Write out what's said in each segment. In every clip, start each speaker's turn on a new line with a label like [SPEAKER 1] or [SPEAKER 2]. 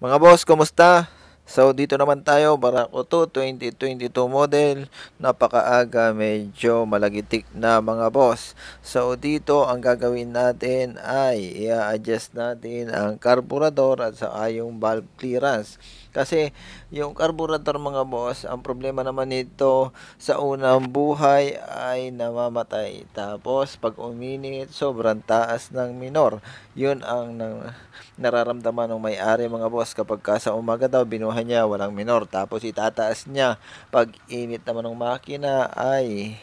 [SPEAKER 1] Mga boss, kumusta? So, dito naman tayo, Barako 2 2022 model. Napakaaga, medyo malagitik na mga boss. So, dito ang gagawin natin ay i-adjust natin ang carburetor at saka yung valve clearance. Kasi yung carburetor mga boss, ang problema naman nito sa unang buhay ay namamatay. Tapos pag uminit, sobrang taas ng minor. Yun ang nararamdaman ng may-ari mga boss kapag sa umaga daw binuhay kinuha niya, walang minor. Tapos itataas niya. Pag init naman ng makina ay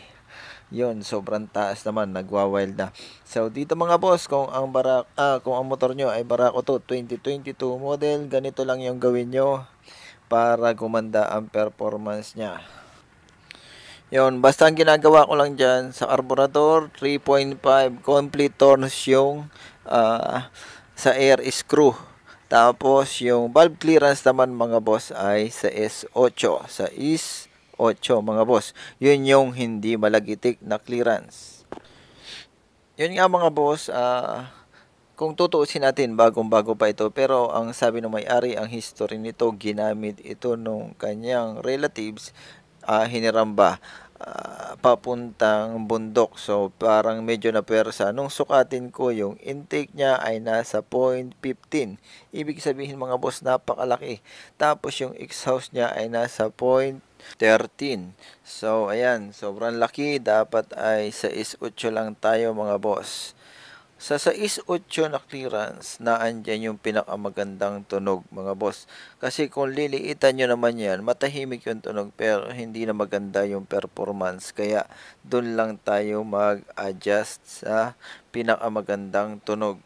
[SPEAKER 1] yon sobrang taas naman nagwa-wild na so dito mga boss kung ang barak ah, kung ang motor nyo ay barako to 2022 model ganito lang yung gawin nyo para gumanda ang performance niya yon basta ang ginagawa ko lang dyan sa carburetor 3.5 complete tornos yung uh, sa air screw tapos, yung valve clearance naman mga boss ay sa S8. Sa S8 mga boss. Yun yung hindi malagitik na clearance. Yun nga mga boss, uh, kung tutuusin natin, bagong-bago pa ito. Pero ang sabi ng may-ari, ang history nito, ginamit ito nung kanyang relatives, uh, ah, hiniramba. Ah, papuntang bundok. So, parang medyo na persa. Nung sukatin ko, yung intake niya ay nasa 0.15. Ibig sabihin mga boss, napakalaki. Tapos, yung exhaust niya ay nasa 0.13. So, ayan. Sobrang laki. Dapat ay 6.8 lang tayo mga boss. Sa 6.8 na clearance, na naandyan yung pinakamagandang tunog mga boss. Kasi kung liliitan nyo naman yan, matahimik yung tunog pero hindi na maganda yung performance. Kaya doon lang tayo mag-adjust sa pinakamagandang tunog.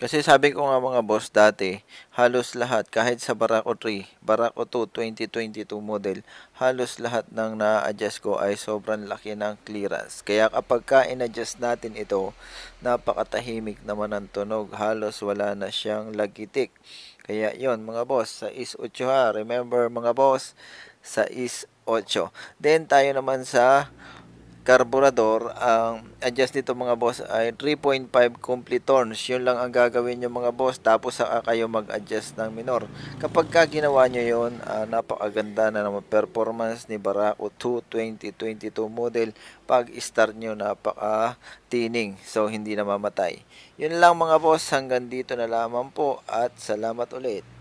[SPEAKER 1] Kasi sabi ko nga mga boss dati, halos lahat kahit sa Barako 3, Barako 2 2022 model, halos lahat ng na-adjust ko ay sobrang laki ng clearance. Kaya kapag ka adjust natin ito, napakatahimik naman ang tunog, halos wala na siyang lagitik. Kaya yon mga boss, sa is 8 ha, remember mga boss, sa is 8. Then tayo naman sa carburetor, ang um, adjust dito mga boss ay 3.5 complete turns. Yun lang ang gagawin nyo mga boss tapos saka kayo mag-adjust ng minor. Kapag ka ginawa nyo yun, uh, napakaganda na naman performance ni Barako 2 2022 model. Pag start nyo, napaka-tining. So, hindi na mamatay. Yun lang mga boss, hanggang dito na lamang po at salamat ulit.